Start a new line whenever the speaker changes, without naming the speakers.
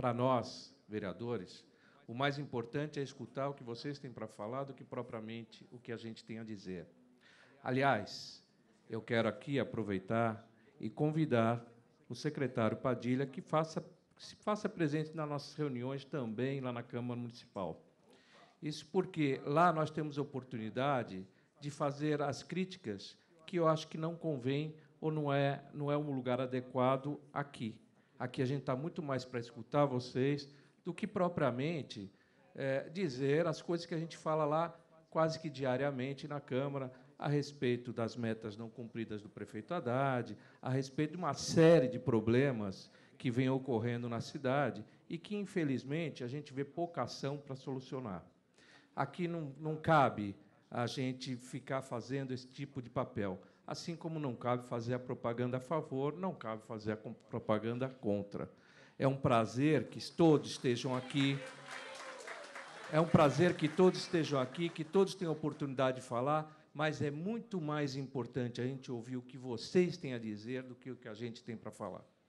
para nós, vereadores, o mais importante é escutar o que vocês têm para falar do que propriamente o que a gente tem a dizer. Aliás, eu quero aqui aproveitar e convidar o secretário Padilha que faça que se faça presente nas nossas reuniões também lá na Câmara Municipal. Isso porque lá nós temos oportunidade de fazer as críticas que eu acho que não convém ou não é não é um lugar adequado aqui. Aqui a gente está muito mais para escutar vocês do que propriamente é, dizer as coisas que a gente fala lá quase que diariamente na Câmara a respeito das metas não cumpridas do prefeito Haddad, a respeito de uma série de problemas que vem ocorrendo na cidade e que, infelizmente, a gente vê pouca ação para solucionar. Aqui não, não cabe a gente ficar fazendo esse tipo de papel. Assim como não cabe fazer a propaganda a favor, não cabe fazer a propaganda contra. É um prazer que todos estejam aqui. É um prazer que todos estejam aqui, que todos tenham oportunidade de falar, mas é muito mais importante a gente ouvir o que vocês têm a dizer do que o que a gente tem para falar.